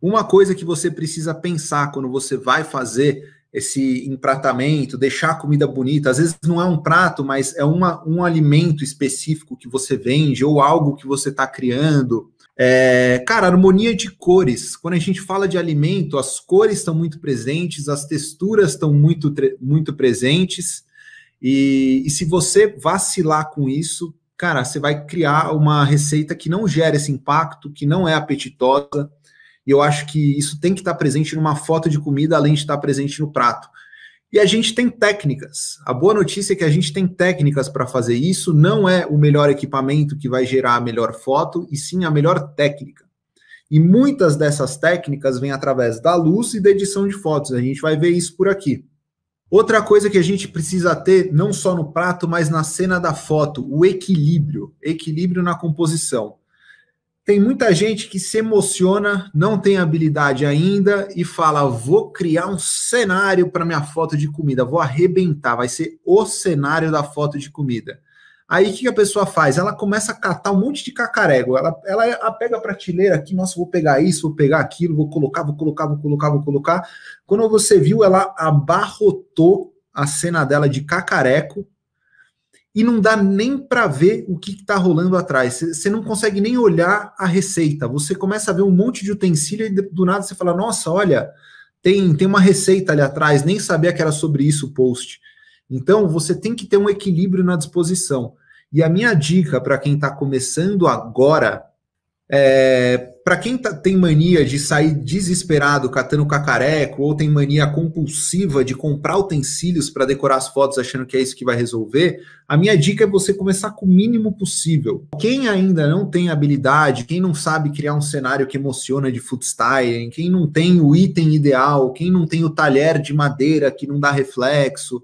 Uma coisa que você precisa pensar quando você vai fazer esse empratamento, deixar a comida bonita, às vezes não é um prato, mas é uma, um alimento específico que você vende ou algo que você está criando. É, cara, harmonia de cores. Quando a gente fala de alimento, as cores estão muito presentes, as texturas estão muito, muito presentes. E, e se você vacilar com isso, cara, você vai criar uma receita que não gera esse impacto, que não é apetitosa, e eu acho que isso tem que estar presente numa foto de comida, além de estar presente no prato. E a gente tem técnicas. A boa notícia é que a gente tem técnicas para fazer isso. Não é o melhor equipamento que vai gerar a melhor foto, e sim a melhor técnica. E muitas dessas técnicas vêm através da luz e da edição de fotos. A gente vai ver isso por aqui. Outra coisa que a gente precisa ter, não só no prato, mas na cena da foto, o equilíbrio. Equilíbrio na composição. Tem muita gente que se emociona, não tem habilidade ainda e fala: vou criar um cenário para minha foto de comida, vou arrebentar, vai ser o cenário da foto de comida. Aí o que a pessoa faz? Ela começa a catar um monte de cacarego. Ela, ela pega a prateleira aqui, nossa, vou pegar isso, vou pegar aquilo, vou colocar, vou colocar, vou colocar, vou colocar. Quando você viu, ela abarrotou a cena dela de cacareco e não dá nem para ver o que está rolando atrás. Você não consegue nem olhar a receita. Você começa a ver um monte de utensílio e do nada você fala: nossa, olha, tem, tem uma receita ali atrás, nem sabia que era sobre isso o post. Então você tem que ter um equilíbrio na disposição. E a minha dica para quem está começando agora é, para quem tá, tem mania de sair desesperado catando cacareco ou tem mania compulsiva de comprar utensílios para decorar as fotos achando que é isso que vai resolver, a minha dica é você começar com o mínimo possível. Quem ainda não tem habilidade, quem não sabe criar um cenário que emociona de food styling, quem não tem o item ideal, quem não tem o talher de madeira que não dá reflexo,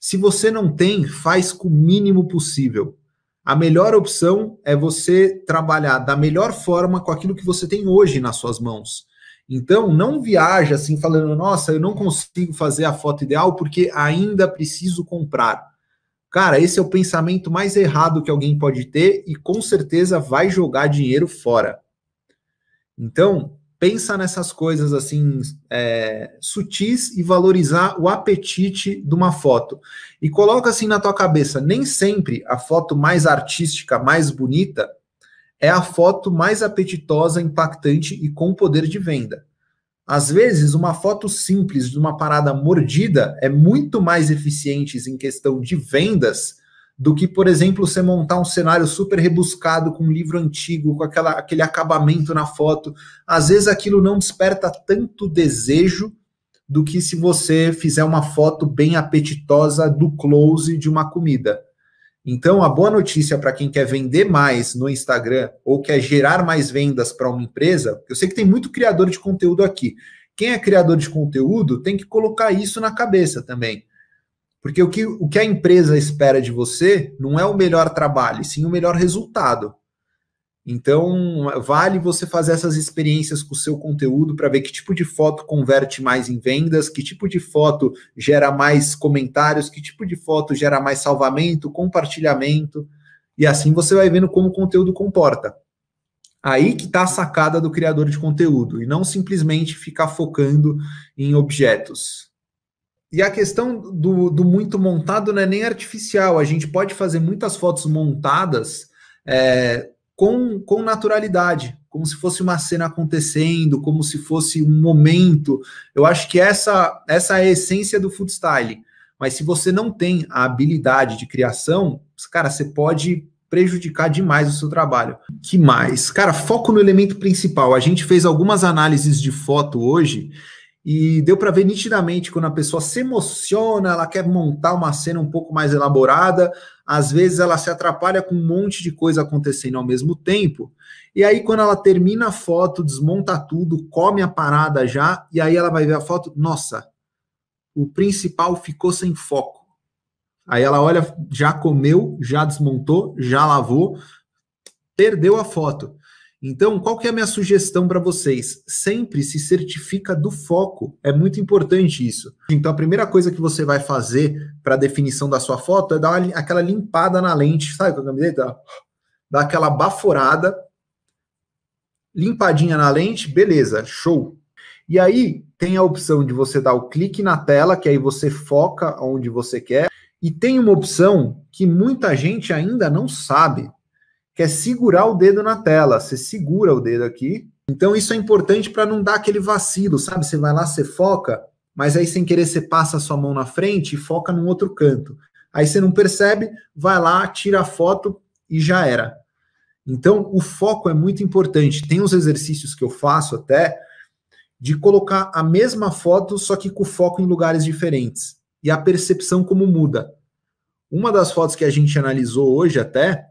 se você não tem, faz com o mínimo possível a melhor opção é você trabalhar da melhor forma com aquilo que você tem hoje nas suas mãos. Então, não viaja assim falando, nossa, eu não consigo fazer a foto ideal porque ainda preciso comprar. Cara, esse é o pensamento mais errado que alguém pode ter e com certeza vai jogar dinheiro fora. Então, pensa nessas coisas assim é, sutis e valorizar o apetite de uma foto. E coloca assim na tua cabeça, nem sempre a foto mais artística, mais bonita, é a foto mais apetitosa, impactante e com poder de venda. Às vezes, uma foto simples de uma parada mordida é muito mais eficiente em questão de vendas do que, por exemplo, você montar um cenário super rebuscado com um livro antigo, com aquela, aquele acabamento na foto. Às vezes aquilo não desperta tanto desejo do que se você fizer uma foto bem apetitosa do close de uma comida. Então, a boa notícia para quem quer vender mais no Instagram ou quer gerar mais vendas para uma empresa, eu sei que tem muito criador de conteúdo aqui. Quem é criador de conteúdo tem que colocar isso na cabeça também porque o que, o que a empresa espera de você não é o melhor trabalho, sim o melhor resultado. Então, vale você fazer essas experiências com o seu conteúdo para ver que tipo de foto converte mais em vendas, que tipo de foto gera mais comentários, que tipo de foto gera mais salvamento, compartilhamento. E assim você vai vendo como o conteúdo comporta. Aí que está a sacada do criador de conteúdo, e não simplesmente ficar focando em objetos. E a questão do, do, muito montado não é nem artificial. A gente pode fazer muitas fotos montadas é, com, com naturalidade, como se fosse uma cena acontecendo, como se fosse um momento. Eu acho que essa, essa é a essência do food style Mas se você não tem a habilidade de criação, cara, você pode prejudicar demais o seu trabalho. Que mais? Cara, foco no elemento principal. A gente fez algumas análises de foto hoje e deu para ver nitidamente quando a pessoa se emociona, ela quer montar uma cena um pouco mais elaborada, às vezes ela se atrapalha com um monte de coisa acontecendo ao mesmo tempo. E aí, quando ela termina a foto, desmonta tudo, come a parada já, e aí ela vai ver a foto, nossa, o principal ficou sem foco. Aí ela olha, já comeu, já desmontou, já lavou, perdeu a foto. Então, qual que é a minha sugestão para vocês? Sempre se certifica do foco. É muito importante isso. Então, a primeira coisa que você vai fazer para a definição da sua foto é dar uma, aquela limpada na lente, sabe com a camiseta? Dá aquela baforada, limpadinha na lente, beleza, show. E aí tem a opção de você dar o clique na tela, que aí você foca onde você quer. E tem uma opção que muita gente ainda não sabe, que é segurar o dedo na tela. Você segura o dedo aqui. Então isso é importante para não dar aquele vacilo, sabe? Você vai lá, você foca, mas aí sem querer você passa a sua mão na frente e foca num outro canto. Aí você não percebe, vai lá, tira a foto e já era. Então o foco é muito importante. Tem uns exercícios que eu faço até de colocar a mesma foto, só que com foco em lugares diferentes. E a percepção como muda. Uma das fotos que a gente analisou hoje até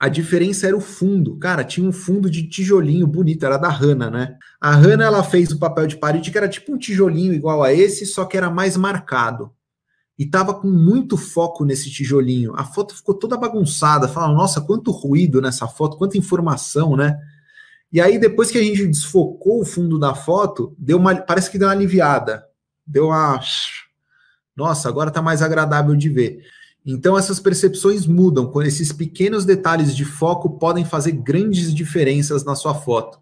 a diferença era o fundo. Cara, tinha um fundo de tijolinho bonito, era da Hanna, né? A Hanna ela fez o papel de parede que era tipo um tijolinho igual a esse, só que era mais marcado. E tava com muito foco nesse tijolinho. A foto ficou toda bagunçada. Fala, nossa, quanto ruído nessa foto, quanta informação, né? E aí, depois que a gente desfocou o fundo da foto, deu uma. Parece que deu uma aliviada. Deu uma. Nossa, agora tá mais agradável de ver. Então essas percepções mudam, quando esses pequenos detalhes de foco podem fazer grandes diferenças na sua foto.